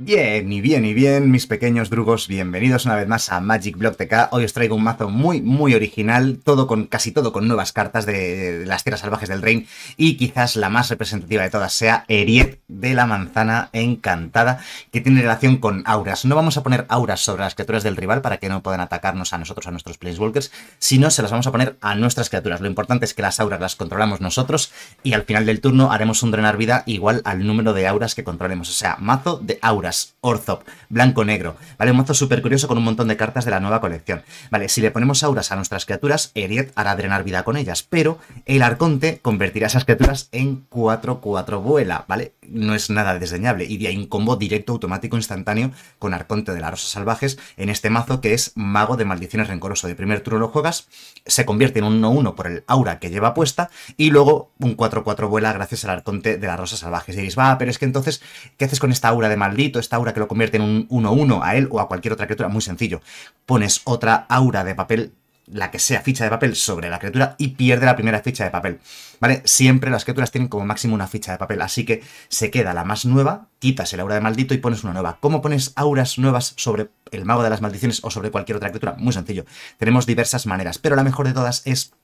Bien, y bien, y bien, mis pequeños drugos, bienvenidos una vez más a Magic Block TK. Hoy os traigo un mazo muy, muy original, todo con, casi todo con nuevas cartas de, las tierras salvajes del reino y quizás la más representativa de todas sea Eriet de la Manzana Encantada, que tiene relación con auras. No vamos a poner auras sobre las criaturas del rival para que no puedan atacarnos a nosotros, a nuestros Planeswalkers, sino se las vamos a poner a nuestras criaturas. Lo importante es que las auras las controlamos nosotros, y al final del turno haremos un drenar vida igual al número de auras que controlemos, o sea, mazo de auras Orthop, blanco-negro, ¿vale? Un mazo súper curioso con un montón de cartas de la nueva colección. Vale, si le ponemos auras a nuestras criaturas, Eriet hará drenar vida con ellas, pero el Arconte convertirá esas criaturas en 4-4 vuela, ¿vale? No es nada desdeñable, y de ahí un combo directo, automático, instantáneo con Arconte de las Rosas Salvajes en este mazo que es Mago de Maldiciones Rencoroso. De primer turno lo juegas, se convierte en un 1-1 por el aura que lleva puesta, y luego un 4-4 vuela gracias al Arconte de las Rosas Salvajes. Y diréis, va, pero es que entonces, ¿qué haces con esta aura de maldito? esta aura que lo convierte en un 1-1 a él o a cualquier otra criatura, muy sencillo. Pones otra aura de papel la que sea ficha de papel sobre la criatura y pierde la primera ficha de papel. ¿Vale? Siempre las criaturas tienen como máximo una ficha de papel, así que se queda la más nueva, quitas el aura de maldito y pones una nueva. ¿Cómo pones auras nuevas sobre el mago de las maldiciones o sobre cualquier otra criatura? Muy sencillo. Tenemos diversas maneras, pero la mejor de todas es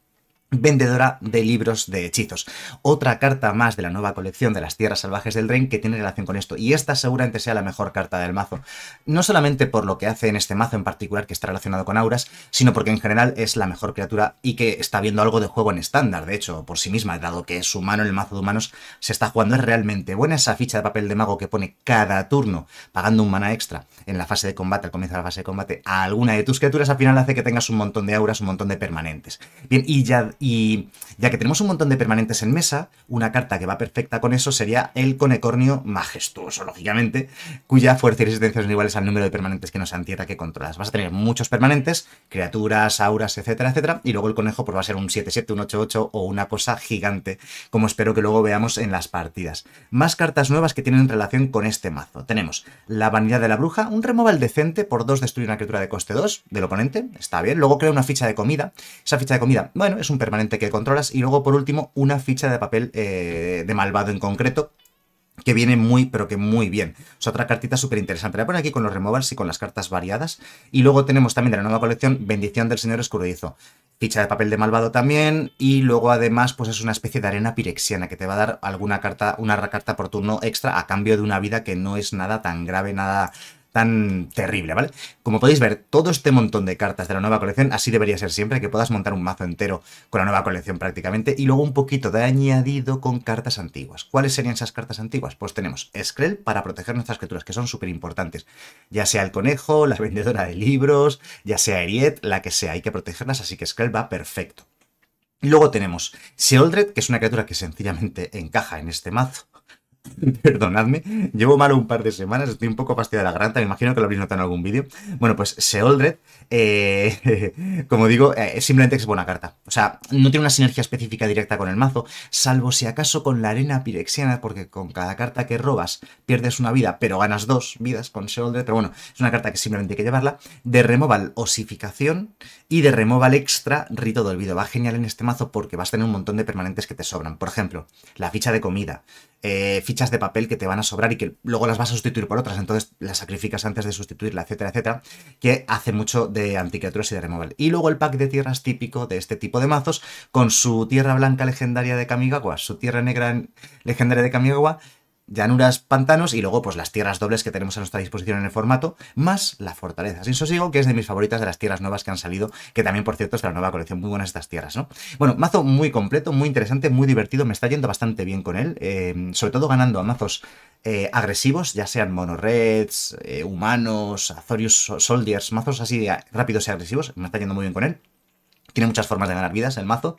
vendedora de libros de hechizos. Otra carta más de la nueva colección de las Tierras Salvajes del rey que tiene relación con esto, y esta seguramente sea la mejor carta del mazo. No solamente por lo que hace en este mazo en particular, que está relacionado con auras, sino porque en general es la mejor criatura y que está viendo algo de juego en estándar, de hecho, por sí misma, dado que es humano el mazo de humanos, se está jugando. Es realmente buena esa ficha de papel de mago que pone cada turno, pagando un mana extra en la fase de combate, al comienzo de la fase de combate, a alguna de tus criaturas, al final hace que tengas un montón de auras, un montón de permanentes. Bien, y ya y ya que tenemos un montón de permanentes en mesa, una carta que va perfecta con eso sería el Conecornio Majestuoso, lógicamente, cuya fuerza y resistencia son iguales al número de permanentes que nos tirado que controlas. Vas a tener muchos permanentes, criaturas, auras, etcétera, etcétera, y luego el conejo pues va a ser un 7-7, un 8-8 o una cosa gigante, como espero que luego veamos en las partidas. Más cartas nuevas que tienen relación con este mazo. Tenemos la Vanidad de la Bruja, un removal decente por 2 destruye una criatura de coste 2 del oponente, está bien. Luego crea una ficha de comida. Esa ficha de comida, bueno, es un permanente que controlas. Y luego, por último, una ficha de papel eh, de malvado en concreto, que viene muy, pero que muy bien. Es otra cartita súper interesante. La pone aquí con los removals y con las cartas variadas. Y luego tenemos también de la nueva colección Bendición del Señor Escuridizo. Ficha de papel de malvado también. Y luego además, pues es una especie de arena pirexiana que te va a dar alguna carta, una carta por turno extra a cambio de una vida que no es nada tan grave, nada tan terrible, ¿vale? Como podéis ver, todo este montón de cartas de la nueva colección, así debería ser siempre, que puedas montar un mazo entero con la nueva colección prácticamente, y luego un poquito de añadido con cartas antiguas. ¿Cuáles serían esas cartas antiguas? Pues tenemos Skrell para proteger nuestras criaturas, que son súper importantes, ya sea el conejo, la vendedora de libros, ya sea Eriet, la que sea, hay que protegerlas, así que Skrell va perfecto. Luego tenemos Sealdred, que es una criatura que sencillamente encaja en este mazo. Perdonadme, llevo malo un par de semanas, estoy un poco pastilla de la garganta, me imagino que lo habréis notado en algún vídeo. Bueno, pues Seoldred eh, como digo, eh, simplemente es buena carta. O sea, no tiene una sinergia específica directa con el mazo, salvo si acaso con la arena pirexiana, porque con cada carta que robas pierdes una vida, pero ganas dos vidas con Shoulder. Pero bueno, es una carta que simplemente hay que llevarla. De removal osificación y de removal extra rito de olvido. Va genial en este mazo porque vas a tener un montón de permanentes que te sobran. Por ejemplo, la ficha de comida, eh, fichas de papel que te van a sobrar y que luego las vas a sustituir por otras, entonces las sacrificas antes de sustituirla, etcétera, etcétera, que hace mucho de anticriaturas y de removal. Y luego el pack de tierras típico de este tipo de mazos, con su tierra blanca legendaria de Kamigawa, su tierra negra legendaria de Kamigawa, llanuras, pantanos y luego pues las tierras dobles que tenemos a nuestra disposición en el formato, más la fortaleza sin sosiego, que es de mis favoritas de las tierras nuevas que han salido, que también por cierto es de la nueva colección, muy buenas estas tierras, ¿no? Bueno, mazo muy completo, muy interesante, muy divertido, me está yendo bastante bien con él, eh, sobre todo ganando a mazos eh, agresivos, ya sean monoreds, eh, humanos, Azorius Soldiers, mazos así rápidos y agresivos, me está yendo muy bien con él. Tiene muchas formas de ganar vidas el mazo.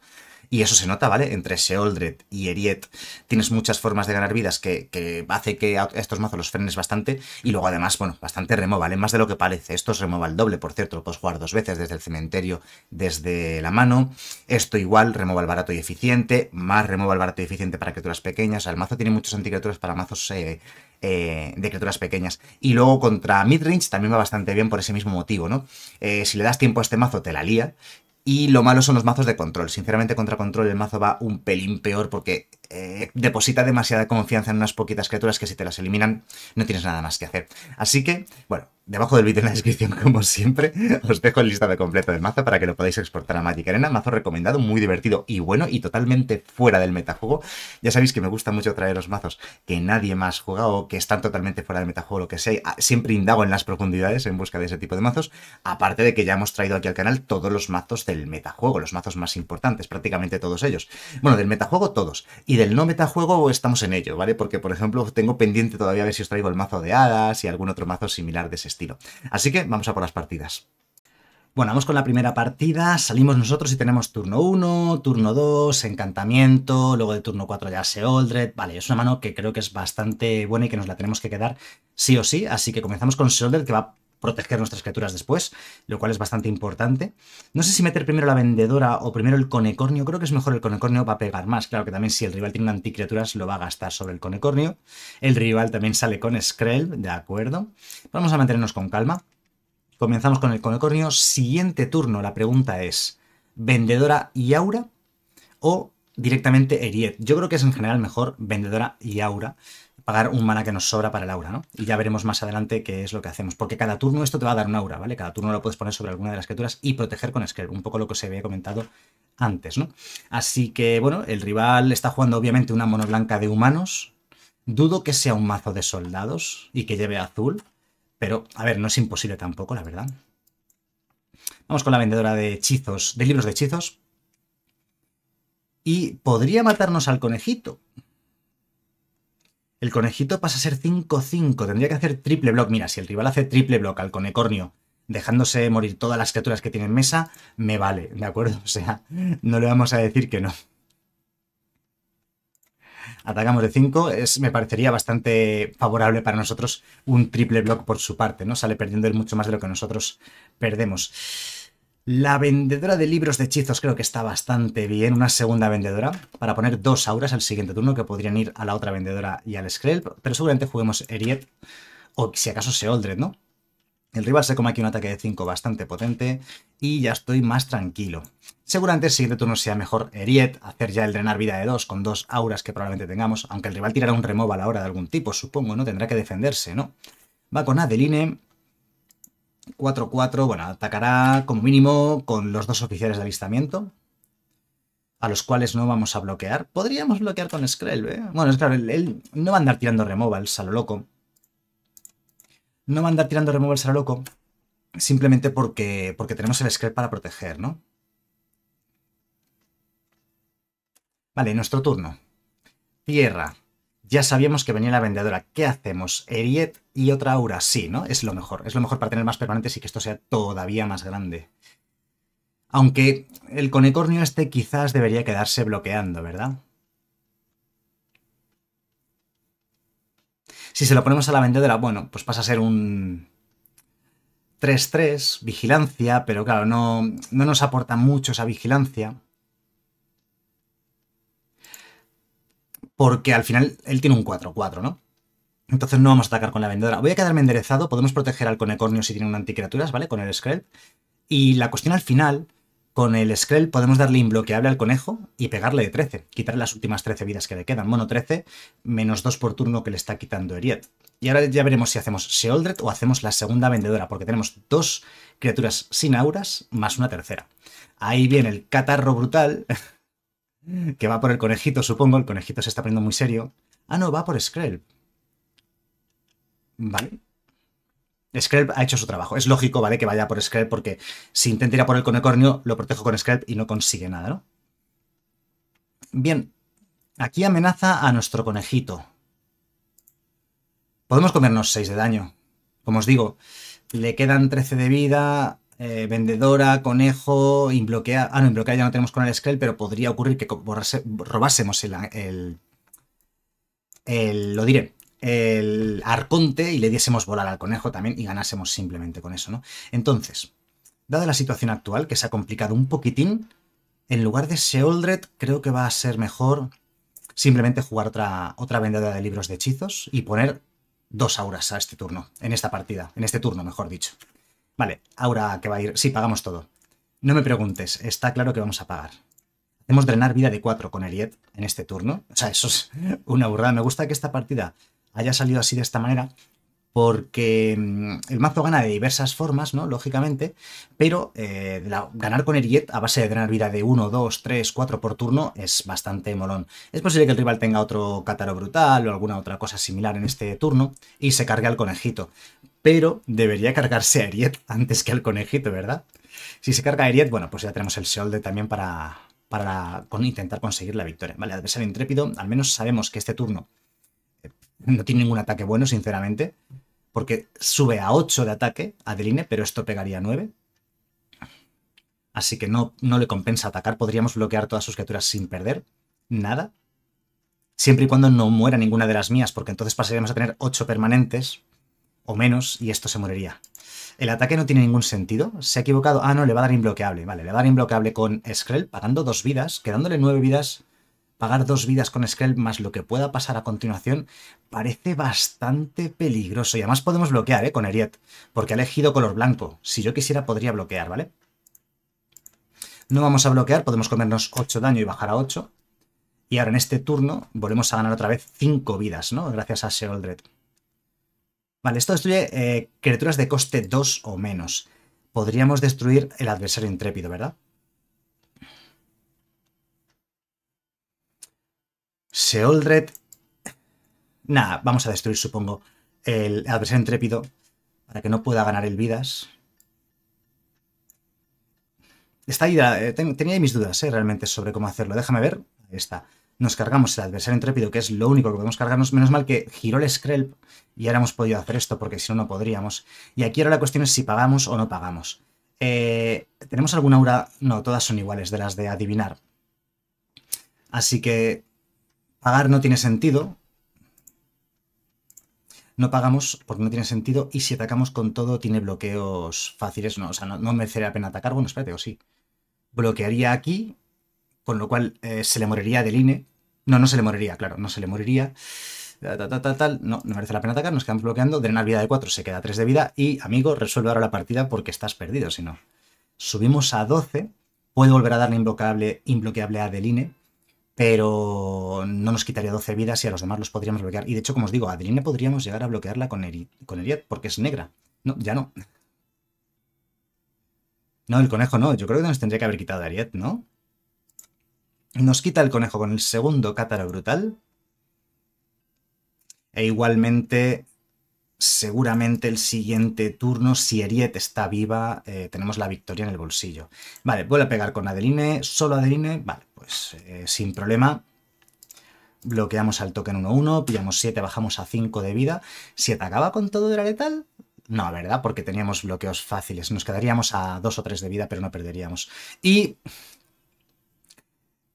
Y eso se nota, ¿vale? Entre Seoldred y Eriet tienes muchas formas de ganar vidas que, hace que estos mazos los frenes bastante. Y luego además, bueno, bastante remo, ¿vale? Más de lo que parece. Esto es remova el doble, por cierto. Lo puedes jugar dos veces desde el cementerio, desde la mano. Esto igual, remova el barato y eficiente. Más remova el barato y eficiente para criaturas pequeñas. O sea, el mazo tiene muchos anticriaturas para mazos eh, eh, de criaturas pequeñas. Y luego contra midrange también va bastante bien por ese mismo motivo, ¿no? Eh, si le das tiempo a este mazo, te la lía. Y lo malo son los mazos de control. Sinceramente, contra control el mazo va un pelín peor porque eh, deposita demasiada confianza en unas poquitas criaturas que si te las eliminan no tienes nada más que hacer. Así que, bueno, debajo del vídeo en la descripción, como siempre, os dejo el listado completo del mazo para que lo podáis exportar a Magic Arena. Mazo recomendado, muy divertido y bueno, y totalmente fuera del metajuego. Ya sabéis que me gusta mucho traer traeros mazos que nadie más juega o que están totalmente fuera del metajuego, lo que sea. Ah, siempre indago en las profundidades en busca de ese tipo de mazos. Aparte de que ya hemos traído aquí al canal todos los mazos del metajuego, los mazos más importantes, prácticamente todos ellos. Bueno, del metajuego todos. Y del no metajuego estamos en ello, ¿vale? Porque, por ejemplo, tengo pendiente todavía a ver si os traigo el mazo de hadas y algún otro mazo similar de ese estilo. Así que vamos a por las partidas. Bueno, vamos con la primera partida, salimos nosotros y tenemos turno 1, turno 2, encantamiento, luego de turno 4 ya se Oldred, vale, es una mano que creo que es bastante buena y que nos la tenemos que quedar sí o sí, así que comenzamos con Seoldred que va proteger nuestras criaturas después, lo cual es bastante importante. No sé si meter primero la vendedora o primero el conecornio, creo que es mejor el conecornio para pegar más, claro que también si el rival tiene un anticriaturas lo va a gastar sobre el conecornio. El rival también sale con Skrell, de acuerdo. Vamos a mantenernos con calma. Comenzamos con el conecornio, siguiente turno la pregunta es, ¿vendedora y aura o directamente Eriet? Yo creo que es en general mejor vendedora y aura, pagar un mana que nos sobra para el aura, ¿no? Y ya veremos más adelante qué es lo que hacemos. Porque cada turno esto te va a dar un aura, ¿vale? Cada turno lo puedes poner sobre alguna de las criaturas y proteger con Scare, un poco lo que se había comentado antes, ¿no? Así que, bueno, el rival está jugando obviamente una mono blanca de humanos. Dudo que sea un mazo de soldados y que lleve azul, pero, a ver, no es imposible tampoco, la verdad. Vamos con la vendedora de hechizos, de libros de hechizos. Y podría matarnos al conejito. El conejito pasa a ser 5-5. Tendría que hacer triple block. Mira, si el rival hace triple block al conecornio, dejándose morir todas las criaturas que tiene en mesa, me vale, ¿de acuerdo? O sea, no le vamos a decir que no. Atacamos de 5, me parecería bastante favorable para nosotros un triple block por su parte, ¿no? Sale perdiendo él mucho más de lo que nosotros perdemos. La vendedora de libros de hechizos creo que está bastante bien. Una segunda vendedora para poner dos auras al siguiente turno que podrían ir a la otra vendedora y al Skrell. Pero seguramente juguemos Eriet o si acaso Seoldred, ¿no? El rival se come aquí un ataque de 5 bastante potente y ya estoy más tranquilo. Seguramente el siguiente turno sea mejor Eriet, hacer ya el drenar vida de 2 con dos auras que probablemente tengamos, aunque el rival tirará un removal a la hora de algún tipo, supongo, ¿no? Tendrá que defenderse, ¿no? Va con Adeline, 4-4, bueno, atacará como mínimo con los dos oficiales de alistamiento, a los cuales no vamos a bloquear. Podríamos bloquear con Skrell, ¿eh? Bueno, es claro, él, no va a andar tirando removals a lo loco. No va a andar tirando removals a lo loco, simplemente porque, porque tenemos el Skrell para proteger, ¿no? Vale, nuestro turno. Tierra. Ya sabíamos que venía la vendedora. ¿Qué hacemos? Eriet y otra aura. Sí, ¿no? Es lo mejor. Es lo mejor para tener más permanentes y que esto sea todavía más grande. Aunque el conecornio este quizás debería quedarse bloqueando, ¿verdad? Si se lo ponemos a la vendedora, bueno, pues pasa a ser un 3-3, vigilancia, pero claro, no, no nos aporta mucho esa vigilancia. porque al final él tiene un 4-4, ¿no? Entonces no vamos a atacar con la vendedora. Voy a quedarme enderezado, podemos proteger al conecornio si tiene un anticriaturas, ¿vale? Con el Skrull. Y la cuestión al final, con el Skrull, podemos darle imbloqueable al conejo y pegarle de 13, quitarle las últimas 13 vidas que le quedan. Mono 13, menos 2 por turno que le está quitando Eriet. Y ahora ya veremos si hacemos Seoldred o hacemos la segunda vendedora, porque tenemos dos criaturas sin auras más una tercera. Ahí viene el catarro brutal que va por el conejito, supongo. El conejito se está poniendo muy serio. Ah, no, va por Skrelp. Vale. Skrelp ha hecho su trabajo. Es lógico, ¿vale? Que vaya por Skrelp porque si intenta ir a por el conecornio, lo protejo con Skrelp y no consigue nada, ¿no? Bien. Aquí amenaza a nuestro conejito. Podemos comernos 6 de daño. Como os digo, le quedan 13 de vida. Eh, vendedora, conejo, inbloquea. Ah, no, inbloquea ya no tenemos con el Skrull, pero podría ocurrir que robásemos el, el, Lo diré. El arconte y le diésemos volar al conejo también y ganásemos simplemente con eso, ¿no? Entonces, dada la situación actual, que se ha complicado un poquitín, en lugar de Seoldred, creo que va a ser mejor simplemente jugar otra, otra vendedora de libros de hechizos y poner dos auras a este turno, en esta partida, en este turno, mejor dicho. Vale, ahora que va a ir. Sí, pagamos todo. No me preguntes, está claro que vamos a pagar. Hacemos drenar vida de 4 con Eliet en este turno. O sea, eso es una burrada. Me gusta que esta partida haya salido así de esta manera porque mm, el mazo gana de diversas formas, ¿no? Lógicamente, pero eh, ganar con Eriet a base de drenar vida de 1, 2, 3, 4 por turno es bastante molón. Es posible que el rival tenga otro Cátaro Brutal o alguna otra cosa similar en este turno y se cargue al conejito, pero debería cargarse a Ariet antes que al conejito, ¿verdad? Si se carga a bueno, pues ya tenemos el Seolde también para, para intentar conseguir la victoria. Vale, adversario intrépido, al menos sabemos que este turno eh, no tiene ningún ataque bueno, sinceramente, porque sube a 8 de ataque Adeline, pero esto pegaría a 9. Así que no, no le compensa atacar, podríamos bloquear todas sus criaturas sin perder nada. Siempre y cuando no muera ninguna de las mías, porque entonces pasaríamos a tener 8 permanentes o menos y esto se moriría. El ataque no tiene ningún sentido. Se ha equivocado. Ah, no, le va a dar imbloqueable. Vale, le va a dar imbloqueable con Skrell, pagando dos vidas, quedándole nueve vidas. Pagar dos vidas con Skrell más lo que pueda pasar a continuación parece bastante peligroso. Y además podemos bloquear, ¿eh? Con Eriet, porque ha elegido color blanco. Si yo quisiera, podría bloquear, ¿vale? No vamos a bloquear, podemos comernos 8 daño y bajar a 8. Y ahora en este turno volvemos a ganar otra vez 5 vidas, ¿no? Gracias a Sheoldred. Vale, esto destruye eh, criaturas de coste 2 o menos. Podríamos destruir el adversario intrépido, ¿verdad? Seoldred... Nada, vamos a destruir, supongo, el adversario intrépido para que no pueda ganar el Vidas. esta ahí, eh, tenía mis dudas, ¿eh? realmente, sobre cómo hacerlo. Déjame ver. Ahí está nos cargamos el adversario intrépido, que es lo único que podemos cargarnos. Menos mal que giró el Skrelp y ahora hemos podido hacer esto, porque si no, no podríamos. Y aquí ahora la cuestión es si pagamos o no pagamos. Eh, ¿Tenemos alguna aura? No, todas son iguales, de las de adivinar. Así que pagar no tiene sentido. No pagamos porque no tiene sentido. Y si atacamos con todo, tiene bloqueos fáciles. No, o sea, no, no la pena atacar. Bueno, espérate, o sí. Bloquearía aquí con lo cual eh, se le moriría a INE. No, no se le moriría, claro, no se le moriría. Tal, no, no merece la pena atacar, nos quedamos bloqueando. Drenar vida de 4, se queda 3 de vida. Y, amigo, resuelve ahora la partida porque estás perdido, si no. Subimos a 12. Puede volver a darle imbloqueable, a Deline, pero no nos quitaría 12 vidas y a los demás los podríamos bloquear. Y de hecho, como os digo, a Deline podríamos llegar a bloquearla con, con Eriet porque es negra. No, ya no. No, el conejo no. Yo creo que nos tendría que haber quitado a Ariet, ¿no? Nos quita el conejo con el segundo cátaro brutal. E igualmente, seguramente el siguiente turno, si Eriet está viva, eh, tenemos la victoria en el bolsillo. Vale, vuelve a pegar con Adeline, solo Adeline, vale, pues eh, sin problema. Bloqueamos al token 1-1, pillamos 7, bajamos a 5 de vida. Si atacaba con todo era letal, no, ¿verdad? Porque teníamos bloqueos fáciles. Nos quedaríamos a 2 o 3 de vida, pero no perderíamos. Y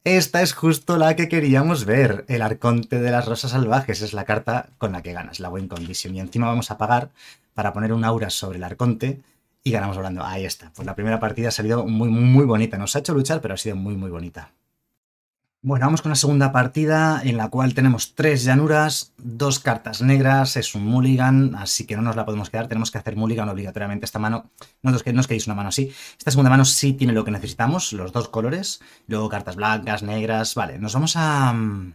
esta es justo la que queríamos ver. El arconte de las rosas salvajes es la carta con la que ganas la buen Condition. Y encima vamos a pagar para poner un aura sobre el arconte y ganamos hablando. Ahí está. Pues la primera partida ha salido muy, muy bonita. Nos ha hecho luchar, pero ha sido muy, muy bonita. Bueno, vamos con la segunda partida en la cual tenemos tres llanuras, dos cartas negras, es un mulligan, así que no nos la podemos quedar, tenemos que hacer mulligan obligatoriamente esta mano. No os, no quedéis una mano así. Esta segunda mano sí tiene lo que necesitamos, los dos colores, luego cartas blancas, negras, vale, nos vamos a... Mm,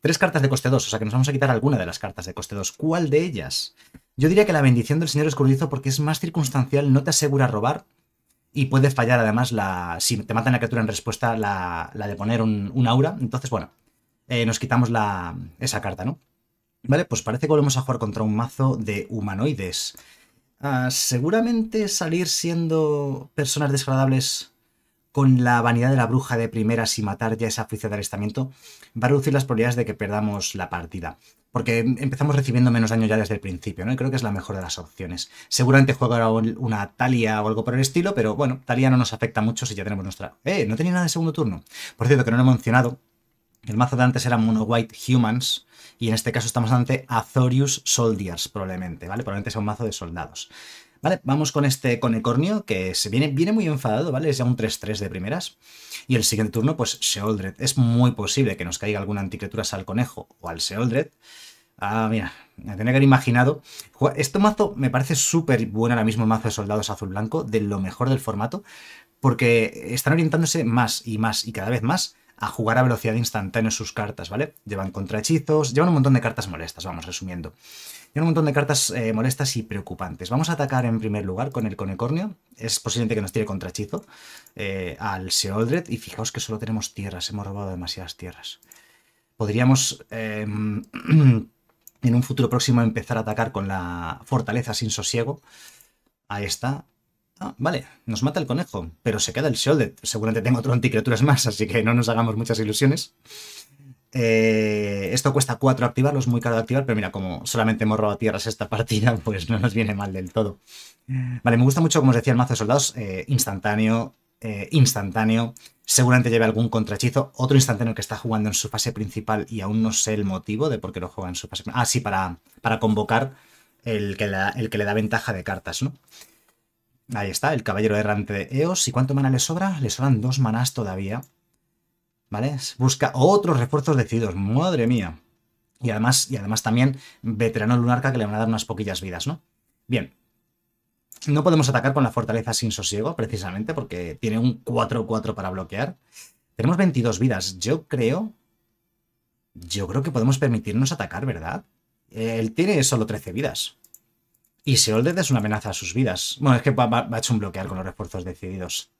tres cartas de coste 2, o sea que nos vamos a quitar alguna de las cartas de coste 2. ¿Cuál de ellas? Yo diría que la bendición del señor escurridizo porque es más circunstancial, no te asegura robar, y puede fallar además la. Si te matan la criatura en respuesta, la, de poner un, aura. Entonces, bueno, eh, nos quitamos la, esa carta, ¿no? Vale, pues parece que volvemos a jugar contra un mazo de humanoides. Ah, seguramente salir siendo personas desagradables con la vanidad de la bruja de primera y matar ya esa oficia de arrestamiento va a reducir las probabilidades de que perdamos la partida porque em, empezamos recibiendo menos daño ya desde el principio, ¿no? Y creo que es la mejor de las opciones. Seguramente ahora una Talia o algo por el estilo, pero bueno, Talia no nos afecta mucho si ya tenemos nuestra... ¡Eh! No tenía nada de segundo turno. Por cierto, que no lo he mencionado, el mazo de antes era Mono White Humans, y en este caso estamos ante Azorius Soldiers, probablemente, ¿vale? Probablemente sea un mazo de soldados. Vale, vamos con este Conecornio, que se viene, viene muy enfadado, ¿vale? Es ya un 3-3 de primeras. Y el siguiente turno, pues Seoldred. Es muy posible que nos caiga alguna anticriatura al conejo o al Seoldred. Ah, mira, me tenía que haber imaginado. Este mazo me parece súper bueno ahora mismo, el mazo de soldados azul-blanco, de lo mejor del formato, porque están orientándose más y más y cada vez más a jugar a velocidad instantánea sus cartas, ¿vale? Llevan contrahechizos, llevan un montón de cartas molestas, vamos, resumiendo. Llevan un montón de cartas eh, molestas y preocupantes. Vamos a atacar en primer lugar con el Conecornio. Es posible que nos tire contrahechizo eh, al Seoldred. Y fijaos que solo tenemos tierras, hemos robado demasiadas tierras. Podríamos... Em, en un futuro próximo empezar a atacar con la fortaleza sin sosiego. Ahí está. Ah, vale, nos mata el conejo, pero se queda el Shielded. Seguramente tengo otro anticriaturas más, así que no nos hagamos muchas ilusiones. Eh, esto cuesta 4 activarlo, es muy caro de activar, pero mira, como solamente hemos robado tierras esta partida, pues no nos viene mal del todo. Vale, me gusta mucho, como os decía, el mazo de soldados, eh, instantáneo, eh, instantáneo. Seguramente lleve algún contrachizo. Otro instantáneo que está jugando en su fase principal y aún no sé el motivo de por qué lo juega en su fase Ah, sí, para, para convocar el que, el que le da ventaja de cartas, ¿no? Ahí está, el caballero errante de Eos. ¿Y cuánto mana le sobra? Le sobran dos manás todavía. ¿Vale? Busca otros refuerzos decididos. Madre mía. Y además, y además también veterano lunarca que le van a dar unas poquillas vidas, ¿no? Bien. No podemos atacar con la fortaleza sin sosiego, precisamente, porque tiene un 4-4 para bloquear. Tenemos 22 vidas. Yo creo... Yo creo que podemos permitirnos atacar, ¿verdad? Él tiene solo 13 vidas. Y olde es una amenaza a sus vidas. Bueno, es que va, a hecho un bloquear con los refuerzos decididos.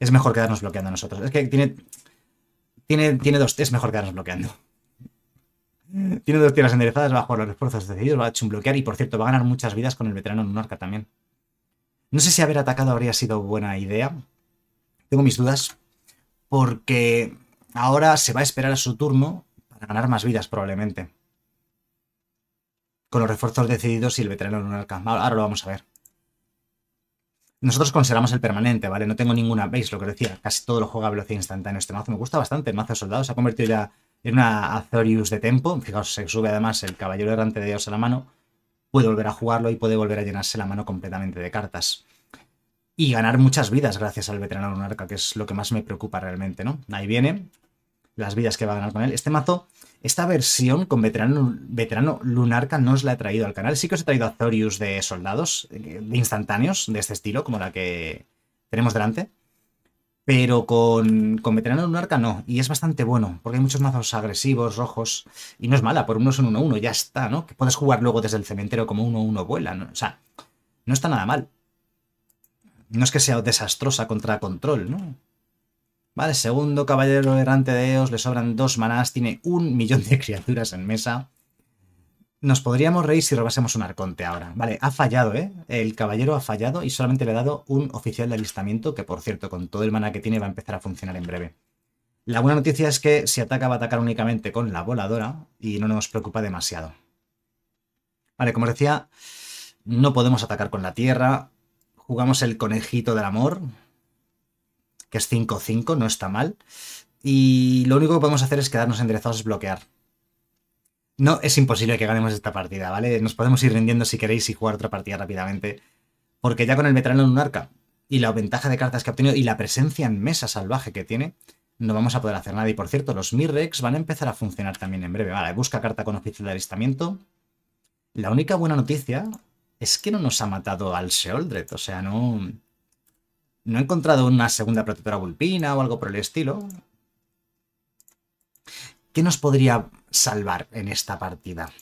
Es mejor quedarnos bloqueando nosotros. Es que tiene. Tiene, tiene dos. Es mejor quedarnos bloqueando. Tiene dos tierras enderezadas, va a jugar los refuerzos decididos, va a un bloquear y por cierto va a ganar muchas vidas con el veterano arca también. No sé si haber atacado habría sido buena idea. Tengo mis dudas. Porque ahora se va a esperar a su turno para ganar más vidas probablemente con los refuerzos decididos y el veterano lunarca. Ahora lo vamos a ver. Nosotros consideramos el permanente, ¿vale? No tengo ninguna, veis lo que decía, casi todo lo juega a velocidad instantánea. Este mazo me gusta bastante, el mazo de soldados se ha convertido en una Azorius de tempo. Fijaos, se sube además el caballero errante de Dios a la mano. Puede volver a jugarlo y puede volver a llenarse la mano completamente de cartas. Y ganar muchas vidas gracias al veterano lunarca, que es lo que más me preocupa realmente, ¿no? Ahí viene, las vidas que va a ganar con él. Este mazo, esta versión con veterano, Lunarca no os la he traído al canal. Sí que os he traído a Thorius de soldados, eh, de instantáneos, de este estilo, como la que tenemos delante. Pero con, con veterano Lunarca no, y es bastante bueno, porque hay muchos mazos agresivos, rojos, y no es mala, por uno son uno 1-1, ya está, ¿no? Que puedes jugar luego desde el cementerio como 1-1 vuela, ¿no? o sea, no está nada mal. No es que sea desastrosa contra control, ¿no? Vale, segundo caballero delante de Eos, le sobran dos manás, tiene un millón de criaturas en mesa. Nos podríamos reír si robásemos un arconte ahora. Vale, ha fallado, ¿eh? El caballero ha fallado y solamente le ha dado un oficial de alistamiento, que por cierto, con todo el maná que tiene va a empezar a funcionar en breve. La buena noticia es que si ataca va a atacar únicamente con la voladora y no nos preocupa demasiado. Vale, como decía, no podemos atacar con la tierra. Jugamos el conejito del amor, que es 5-5, no está mal. Y lo único que podemos hacer es quedarnos enderezados, y bloquear. No, es imposible que ganemos esta partida, ¿vale? Nos podemos ir rindiendo si queréis y jugar otra partida rápidamente. Porque ya con el un arca y la ventaja de cartas que ha obtenido y la presencia en mesa salvaje que tiene, no vamos a poder hacer nada. Y por cierto, los Mirrex van a empezar a funcionar también en breve. Vale, busca carta con oficio de alistamiento. La única buena noticia es que no nos ha matado al Seoldred. O sea, no... No he encontrado una segunda protectora vulpina o algo por el estilo. ¿Qué nos podría salvar en esta partida?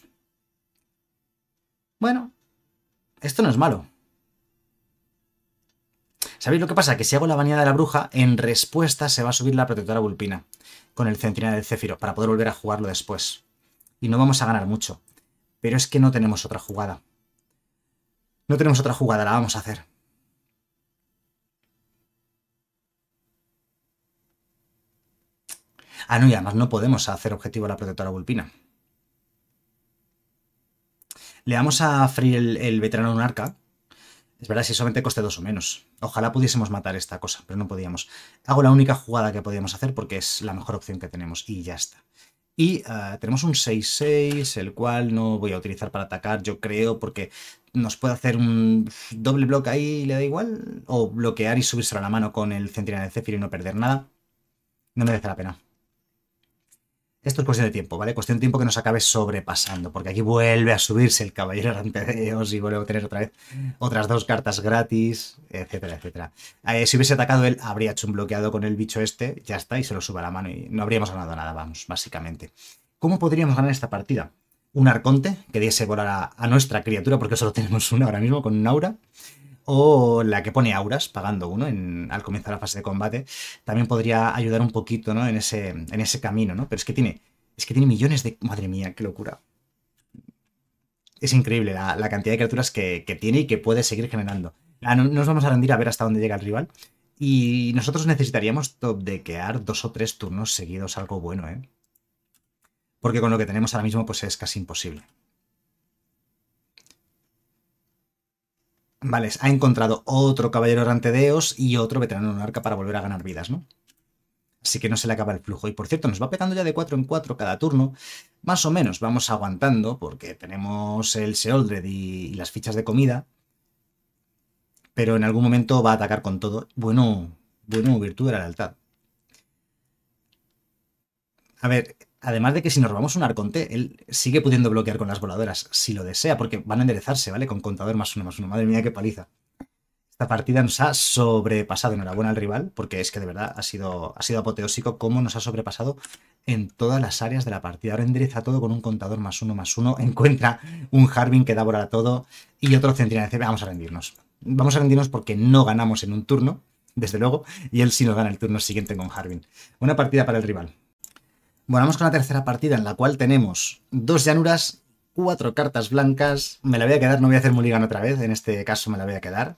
Bueno, esto no es malo. ¿Sabéis lo que pasa? Que si hago la bañada de la bruja, en respuesta se va a subir la protectora vulpina con el centinela del céfiro para poder volver a jugarlo después. Y no vamos a ganar mucho. Pero es que no tenemos otra jugada. No tenemos otra jugada, la vamos a hacer. Ah, no, y además no podemos hacer objetivo a la protectora vulpina. Le vamos a freír el, veterano un arca. Es verdad, si solamente coste dos o menos. Ojalá pudiésemos matar esta cosa, pero no podíamos. Hago la única jugada que podíamos hacer porque es la mejor opción que tenemos y ya está. Y eh, tenemos un 6-6, el cual no voy a utilizar para atacar, yo creo, porque nos puede hacer un doble bloque ahí y le da igual. O bloquear y subirse a la mano con el centinela de Zephyr y no perder nada. No merece la pena. Esto es cuestión de tiempo, ¿vale? Cuestión de tiempo que nos acabe sobrepasando, porque aquí vuelve a subirse el caballero delante Dios y vuelve a tener otra vez otras dos cartas gratis, etcétera, etcétera. Eh, si hubiese atacado él, habría hecho un bloqueado con el bicho este, ya está, y se lo suba a la mano y no habríamos ganado nada, vamos, básicamente. ¿Cómo podríamos ganar esta partida? Un arconte que diese volar a, a nuestra criatura, porque solo tenemos una ahora mismo con un aura o la que pone auras, pagando uno en, al comenzar la fase de combate, también podría ayudar un poquito ¿no? en, ese, en ese camino, ¿no? Pero es que tiene, es que tiene millones de... Madre mía, qué locura. Es increíble la, cantidad de criaturas que, tiene y que puede seguir generando. Ah, no, nos vamos a rendir a ver hasta dónde llega el rival. Y nosotros necesitaríamos top dequear dos o tres turnos seguidos, algo bueno, ¿eh? Porque con lo que tenemos ahora mismo pues es casi imposible. Vale, ha encontrado otro caballero errante de Eos y otro veterano arca para volver a ganar vidas, ¿no? Así que no se le acaba el flujo. Y por cierto, nos va pegando ya de 4 en 4 cada turno. Más o menos vamos aguantando porque tenemos el Seoldred y, las fichas de comida. Pero en algún momento va a atacar con todo. Bueno, bueno, virtud de la lealtad. A ver, Además de que si nos robamos un arconte, él sigue pudiendo bloquear con las voladoras, si lo desea, porque van a enderezarse, ¿vale? Con contador más uno más uno. Madre mía, qué paliza. Esta partida nos ha sobrepasado. Enhorabuena al rival, porque es que de verdad ha sido, ha sido apoteósico cómo nos ha sobrepasado en todas las áreas de la partida. Ahora endereza todo con un contador más uno más uno. Encuentra un Harbin que da volar a todo y otro centinela. Vamos a rendirnos. Vamos a rendirnos porque no ganamos en un turno, desde luego, y él sí nos gana el turno siguiente con Harbin. Una partida para el rival. Bueno, vamos con la tercera partida en la cual tenemos dos llanuras, cuatro cartas blancas. Me la voy a quedar, no voy a hacer mulligan otra vez, en este caso me la voy a quedar.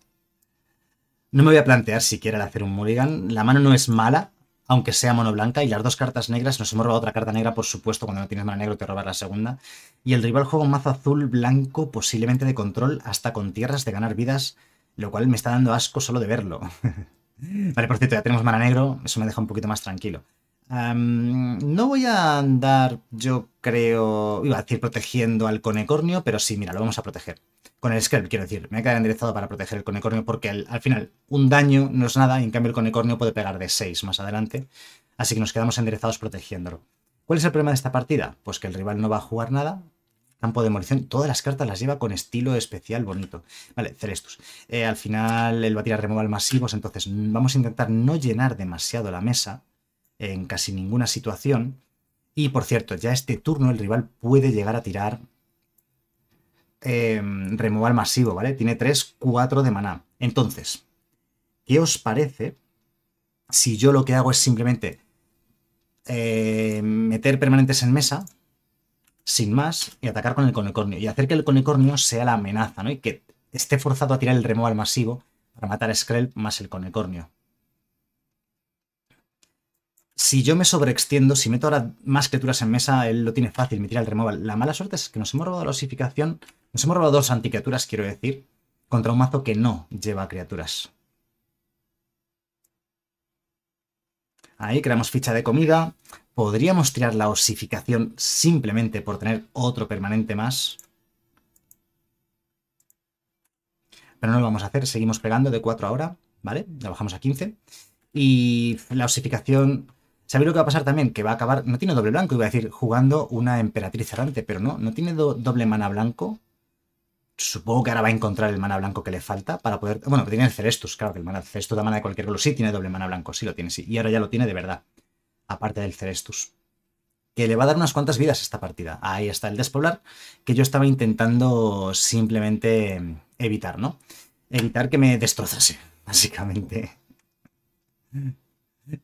No me voy a plantear siquiera el hacer un mulligan. La mano no es mala, aunque sea mono blanca, y las dos cartas negras, nos hemos robado otra carta negra, por supuesto, cuando no tienes mana negro te robas la segunda. Y el rival juega un mazo azul blanco, posiblemente de control, hasta con tierras de ganar vidas, lo cual me está dando asco solo de verlo. vale, por cierto, ya tenemos mana negro, eso me deja un poquito más tranquilo no voy a andar, yo creo, iba a decir protegiendo al conecornio, pero sí, mira, lo vamos a proteger. Con el scrap, quiero decir, me he quedado enderezado para proteger el conecornio porque al, final un daño no es nada y en cambio el conecornio puede pegar de 6 más adelante. Así que nos quedamos enderezados protegiéndolo. ¿Cuál es el problema de esta partida? Pues que el rival no va a jugar nada, campo de demolición. Todas las cartas las lleva con estilo especial bonito. Vale, Celestus. Eh, al final él va a tirar removal masivos, entonces vamos a intentar no llenar demasiado la mesa en casi ninguna situación. Y por cierto, ya este turno el rival puede llegar a tirar em, removal masivo, ¿vale? Tiene 3, 4 de maná. Entonces, ¿qué os parece si yo lo que hago es simplemente em, meter permanentes en mesa, sin más, y atacar con el Conecornio? Y hacer que el Conecornio sea la amenaza, ¿no? Y que esté forzado a tirar el removal masivo para matar a Skrell más el Conecornio si yo me sobreextiendo, si meto ahora más criaturas en mesa, él lo tiene fácil, me tira el removal. La mala suerte es que nos hemos robado la osificación, nos hemos robado dos anticriaturas, quiero decir, contra un mazo que no lleva criaturas. Ahí creamos ficha de comida. Podríamos tirar la osificación simplemente por tener otro permanente más. Pero no lo vamos a hacer, seguimos pegando de 4 ahora, ¿vale? La bajamos a 15. Y la osificación ¿Sabéis lo que va a pasar también? Que va a acabar, no tiene doble blanco, iba a decir, jugando una emperatriz errante, pero no, no tiene doble mana blanco. Supongo que ahora va a encontrar el mana blanco que le falta para poder... Bueno, tiene el celestus, claro, que el mana Cerestus da mana de cualquier color. Sí tiene doble mana blanco, sí lo tiene, sí. Y ahora ya lo tiene de verdad, aparte del celestus, Que le va a dar unas cuantas vidas esta partida. Ahí está el despoblar, que yo estaba intentando simplemente evitar, ¿no? Evitar que me destrozase, básicamente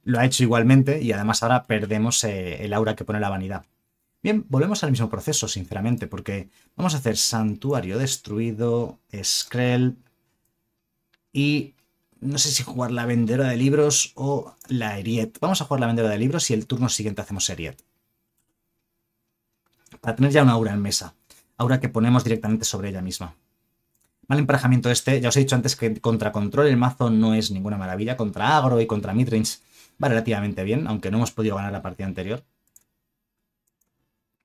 lo ha hecho igualmente y además ahora perdemos eh, el aura que pone la vanidad. Bien, volvemos al mismo proceso, sinceramente, porque vamos a hacer Santuario Destruido, Skrell y no sé si jugar la Vendedora de Libros o la Eriet. Vamos a jugar la Vendedora de Libros y el turno siguiente hacemos Eriet. Para tener ya una aura en mesa, aura que ponemos directamente sobre ella misma. Mal emparejamiento este, ya os he dicho antes que contra control el mazo no es ninguna maravilla, contra agro y contra midrange va relativamente bien, aunque no hemos podido ganar la partida anterior.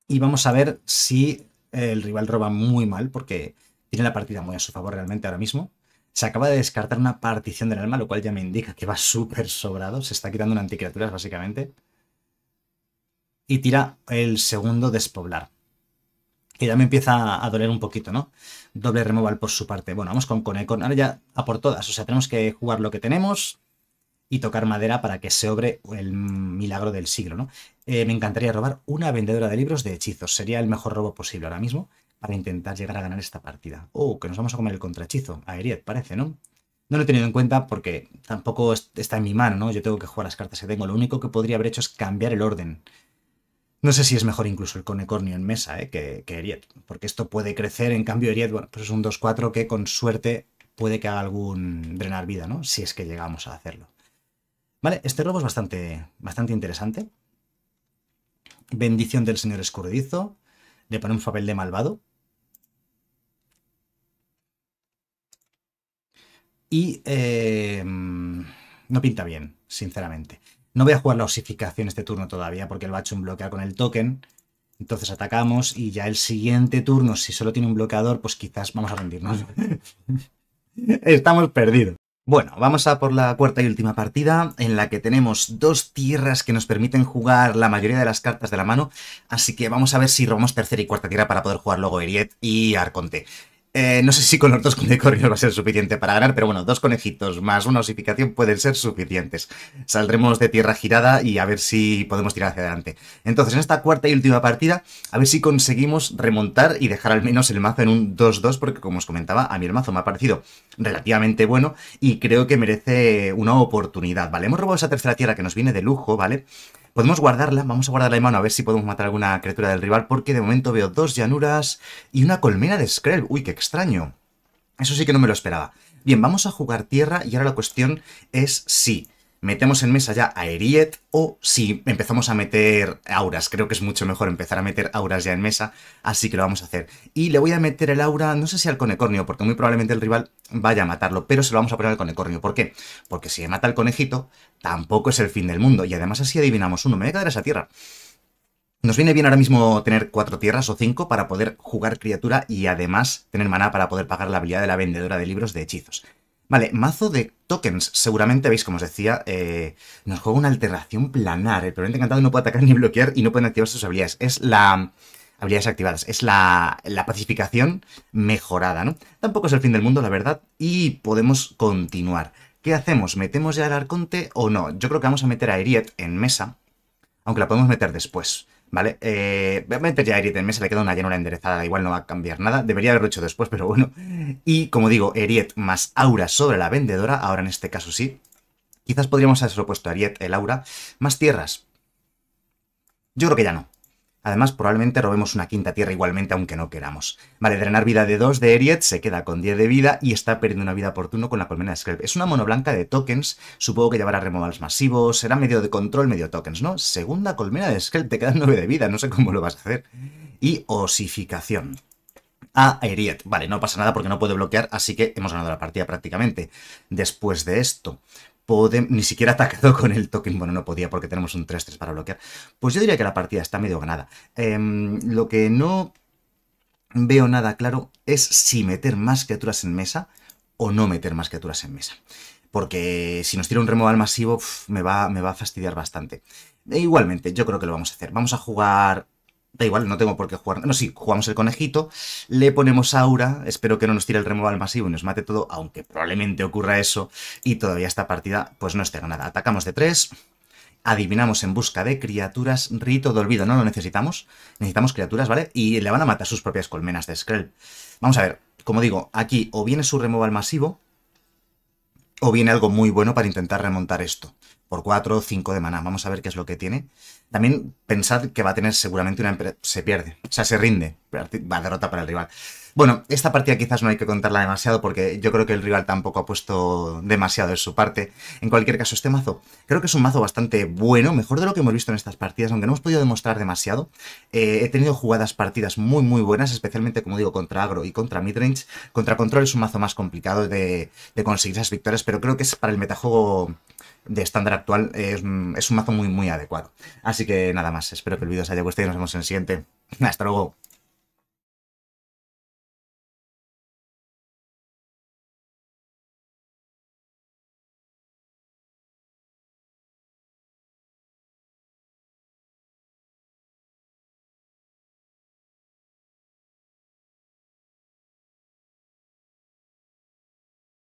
Y vamos a ver si eh, el rival roba muy mal, porque tiene la partida muy a su favor realmente ahora mismo. Se acaba de descartar una partición del alma, lo cual ya me indica que va súper sobrado. Se está quitando una anticriaturas, básicamente. Y tira el segundo despoblar. Que ya me empieza a doler un poquito, ¿no? Doble removal por su parte. Bueno, vamos con Conecon. Ahora ya a por todas. O sea, tenemos que jugar lo que tenemos y tocar madera para que se obre el milagro del siglo, ¿no? Eh, me encantaría robar una vendedora de libros de hechizos. Sería el mejor robo posible ahora mismo para intentar llegar a ganar esta partida. Oh, que nos vamos a comer el contrahechizo. A Eriet, parece, ¿no? No lo he tenido en cuenta porque tampoco está en mi mano, ¿no? Yo tengo que jugar las cartas que tengo. Lo único que podría haber hecho es cambiar el orden. No sé si es mejor incluso el conecornio en mesa ¿eh? que, que Eriet, porque esto puede crecer. En cambio, Eriet bueno, pues es un 2-4 que con suerte puede que haga algún drenar vida, ¿no? Si es que llegamos a hacerlo. ¿Vale? Este robo es bastante, bastante interesante. Bendición del señor escurridizo. Le pone un papel de malvado. Y eh, no pinta bien, sinceramente. No voy a jugar la osificación este turno todavía porque el un bloquea con el token. Entonces atacamos y ya el siguiente turno, si solo tiene un bloqueador, pues quizás vamos a rendirnos. Estamos perdidos. Bueno, vamos a por la cuarta y última partida, en la que tenemos dos tierras que nos permiten jugar la mayoría de las cartas de la mano, así que vamos a ver si robamos tercera y cuarta tierra para poder jugar luego Eriet y Arconte. Eh, no sé si con los dos conejitos va a ser suficiente para ganar, pero bueno, dos conejitos más una osificación pueden ser suficientes. Saldremos de tierra girada y a ver si podemos tirar hacia adelante. Entonces, en esta cuarta y última partida, a ver si conseguimos remontar y dejar al menos el mazo en un 2-2, porque como os comentaba, a mí el mazo me ha parecido relativamente bueno y creo que merece una oportunidad, ¿vale? Hemos robado esa tercera tierra que nos viene de lujo, ¿vale? Podemos guardarla, vamos a guardarla en mano a ver si podemos matar alguna criatura del rival, porque de momento veo dos llanuras y una colmena de Skrell. Uy, qué extraño. Eso sí que no me lo esperaba. Bien, vamos a jugar tierra y ahora la cuestión es si metemos en mesa ya a Eriet o si empezamos a meter auras. Creo que es mucho mejor empezar a meter auras ya en mesa, así que lo vamos a hacer. Y le voy a meter el aura, no sé si al conecornio, porque muy probablemente el rival vaya a matarlo, pero se lo vamos a poner al conecornio. ¿Por qué? Porque si mata al conejito, tampoco es el fin del mundo. Y además así adivinamos uno. Me voy a quedar esa tierra. Nos viene bien ahora mismo tener cuatro tierras o cinco para poder jugar criatura y además tener maná para poder pagar la habilidad de la vendedora de libros de hechizos. Vale, mazo de tokens. Seguramente veis, como os decía, eh, nos juega una alteración planar. El permanente encantado no puede atacar ni bloquear y no pueden activar sus habilidades. Es la... Habilidades activadas. Es la, pacificación mejorada, ¿no? Tampoco es el fin del mundo, la verdad. Y podemos continuar. ¿Qué hacemos? ¿Metemos ya al Arconte o no? Yo creo que vamos a meter a Eriet en mesa, aunque la podemos meter después. ¿vale? Eh, voy a meter ya a Eriet en mesa, le queda una llanura enderezada, igual no va a cambiar nada. Debería haberlo hecho después, pero bueno. Y como digo, Eriet más aura sobre la vendedora, ahora en este caso sí. Quizás podríamos haberse puesto a Eriet el aura, más tierras. Yo creo que ya no. Además, probablemente robemos una quinta tierra igualmente, aunque no queramos. Vale, drenar vida de 2 de Eriet, se queda con 10 de vida y está perdiendo una vida por con la colmena de Skelp. Es una mono blanca de tokens, supongo que llevará removals masivos, será medio de control, medio tokens, ¿no? Segunda colmena de Skelp, te quedan 9 de vida, no sé cómo lo vas a hacer. Y osificación. A Eriet. Vale, no pasa nada porque no puede bloquear, así que hemos ganado la partida prácticamente. Después de esto, ni siquiera atacado con el token, bueno, no podía porque tenemos un 3-3 para bloquear. Pues yo diría que la partida está medio ganada. Em, lo que no veo nada claro es si meter más criaturas en mesa o no meter más criaturas en mesa. Porque si nos tira un removal masivo, me, va, me va a fastidiar bastante. E igualmente, yo creo que lo vamos a hacer. Vamos a jugar da igual, no tengo por qué jugar. No, sí, jugamos el conejito, le ponemos aura, espero que no nos tire el removal masivo y nos mate todo, aunque probablemente ocurra eso, y todavía esta partida pues no esté ganada. Atacamos de tres adivinamos en busca de criaturas, rito de olvido, no lo necesitamos, necesitamos criaturas, ¿vale? Y le van a matar sus propias colmenas de skrel Vamos a ver, como digo, aquí o viene su removal masivo, o viene algo muy bueno para intentar remontar esto por 4 o 5 de maná. Vamos a ver qué es lo que tiene. También pensad que va a tener seguramente una... Se pierde, o sea, se rinde. Va a derrota para el rival. Bueno, esta partida quizás no hay que contarla demasiado porque yo creo que el rival tampoco ha puesto demasiado en su parte. En cualquier caso, este mazo creo que es un mazo bastante bueno, mejor de lo que hemos visto en estas partidas, aunque no hemos podido demostrar demasiado. Eh, he tenido jugadas partidas muy muy buenas, especialmente como digo contra agro y contra midrange. Contra control es un mazo más complicado de, de conseguir esas victorias, pero creo que es para el metajuego de estándar actual es, un mazo muy, muy adecuado. Así que nada más, espero que el vídeo os haya gustado y nos vemos en el siguiente. Hasta luego.